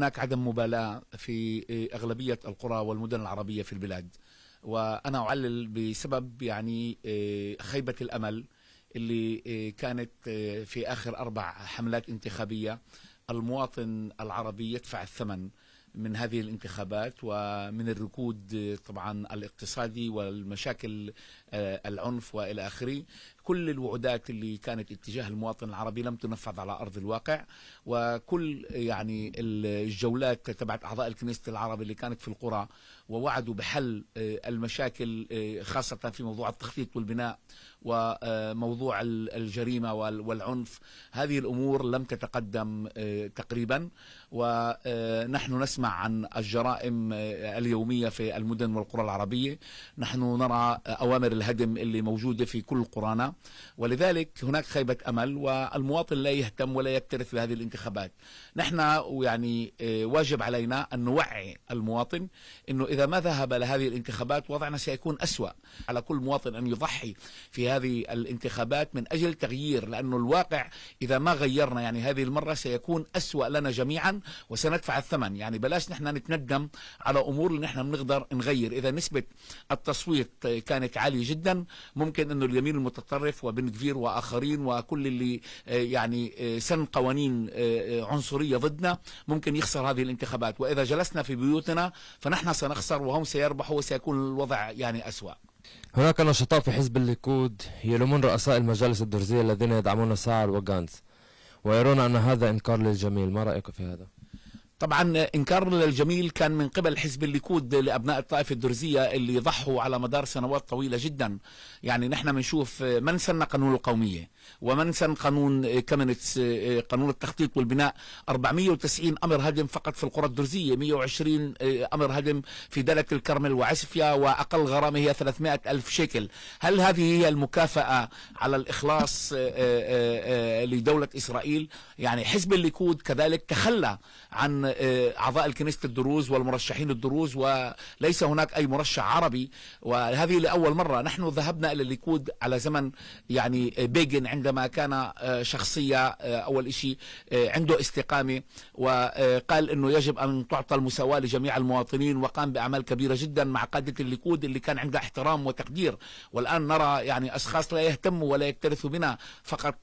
هناك عدم مبالاة في أغلبية القرى والمدن العربية في البلاد وأنا أعلل بسبب يعني آه، خيبة الأمل اللي آه، كانت آه، في آخر أربع حملات انتخابية المواطن العربي يدفع الثمن من هذه الانتخابات ومن الركود طبعا الاقتصادي والمشاكل آه، العنف والى اخره كل الوعودات اللي كانت اتجاه المواطن العربي لم تنفذ على ارض الواقع وكل يعني الجولات تبعت اعضاء الكنيسه العرب اللي كانت في القرى ووعدوا بحل آه، المشاكل آه، خاصة في موضوع التخطيط والبناء وموضوع الجريمة والعنف هذه الأمور لم تتقدم آه، تقريبا ونحن نسمع عن الجرائم اليومية في المدن والقرى العربية نحن نرى أوامر الهدم اللي موجودة في كل قرانا ولذلك هناك خيبة أمل والمواطن لا يهتم ولا يكترث بهذه الانتخابات نحن يعني واجب علينا أن نوعي المواطن أنه إذا إذا ما ذهب لهذه الانتخابات وضعنا سيكون أسوأ على كل مواطن أن يضحي في هذه الانتخابات من أجل تغيير لأنه الواقع إذا ما غيرنا يعني هذه المرة سيكون أسوأ لنا جميعا وسندفع الثمن يعني بلاش نحن نتندم على أمور اللي نحن بنقدر نغير إذا نسبة التصويت كانت عالية جدا ممكن أنه اليمين المتطرف وبن كفير وآخرين وكل اللي آه، يعني آه، سن قوانين آه، عنصرية ضدنا ممكن يخسر هذه الانتخابات وإذا جلسنا في بيوتنا فنحن سنخسر سيخسر وهم سيربح وسيكون الوضع يعني أسوأ هناك نشطاء في حزب الليكود يلومون رؤساء المجالس الدرزية الذين يدعمون سعر وغانز ويرون أن هذا إنكار للجميل ما رأيك في هذا؟ طبعا انكار الجميل كان من قبل حزب الليكود لابناء الطائفه الدرزيه اللي ضحوا على مدار سنوات طويله جدا يعني نحن بنشوف من سن قانون القوميه ومن سن قانون كمنتس قانون التخطيط والبناء 490 امر هدم فقط في القرى الدرزيه 120 آه، امر هدم في دلة الكرمل وعسفيا واقل غرامه هي 300 الف شيكل هل هذه هي المكافاه على الاخلاص آه، آه، لدوله اسرائيل يعني حزب الليكود كذلك تخلى عن آه، اعضاء الكنيسه الدروز والمرشحين الدروز وليس هناك اي مرشح عربي وهذه لاول مره نحن ذهبنا الى الليكود على زمن يعني بيجن عندما كان آه، شخصيه آه، اول شيء عنده استقامه وقال انه يجب ان تعطى المساواه لجميع المواطنين وقام باعمال كبيره جدا مع قاده الليكود اللي كان عندها احترام وتقدير والان نرى يعني اشخاص لا يهتموا ولا يكترثوا بنا فقط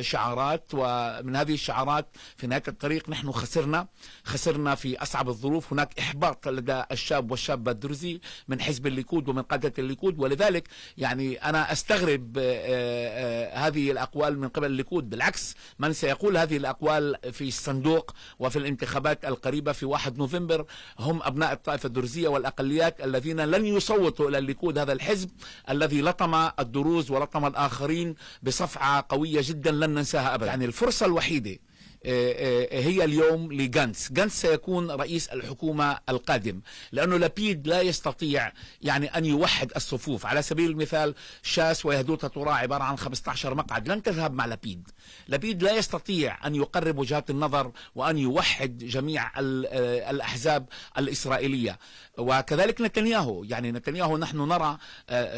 شعارات ومن هذه الشعارات في نهايه الطريق نحن خسرنا خسرنا في أصعب الظروف هناك إحباط لدى الشاب والشابة الدرزي من حزب الليكود ومن قادة الليكود ولذلك يعني أنا أستغرب آه، آه، هذه الأقوال من قبل الليكود بالعكس من سيقول هذه الأقوال في الصندوق وفي الانتخابات القريبة في 1 نوفمبر هم أبناء الطائفة الدرزية والأقليات الذين لن يصوتوا إلى الليكود هذا الحزب الذي لطم الدروز ولطم الآخرين بصفعة قوية جدا لن ننساها أبدا يعني الفرصة الوحيدة آه، آه، هي اليوم لغانس غانس سيكون رئيس الحكومة القادم لأنه لابيد لا يستطيع يعني أن يوحد الصفوف على سبيل المثال شاس ويهدوت ترى عبارة عن 15 مقعد لن تذهب مع لابيد لابيد لا يستطيع أن يقرب وجهات النظر وأن يوحد جميع آه، الأحزاب الإسرائيلية وكذلك نتنياهو يعني نتنياهو نحن نرى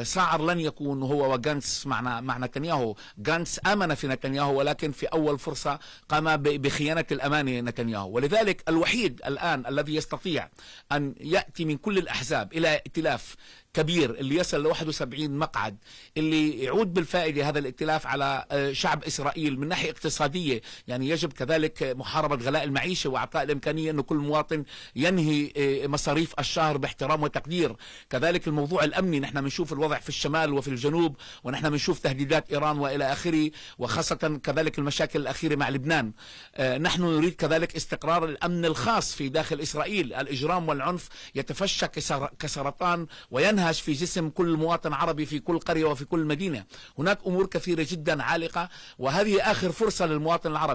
سعر لن يكون هو وغانس مع مع نتنياهو غانس آمن في نتنياهو ولكن في أول فرصة قام ب بخيانة الأمانة نتنياهو ولذلك الوحيد الآن الذي يستطيع أن يأتي من كل الأحزاب إلى ائتلاف كبير اللي يصل ل 71 مقعد اللي يعود بالفائدة هذا الائتلاف على آه، شعب إسرائيل من ناحية اقتصادية يعني يجب كذلك محاربة غلاء المعيشة وإعطاء الإمكانية أنه كل مواطن ينهي آه، مصاريف الشهر باحترام وتقدير كذلك الموضوع الأمني نحن بنشوف الوضع في الشمال وفي الجنوب ونحن بنشوف تهديدات إيران وإلى آخره وخاصة كذلك المشاكل الأخيرة مع لبنان آه، نحن نريد كذلك استقرار الأمن الخاص في داخل إسرائيل الإجرام والعنف يتفشى كسرطان وينهى منهج في جسم كل مواطن عربي في كل قرية وفي كل مدينة هناك أمور كثيرة جدا عالقة وهذه آخر فرصة للمواطن العربي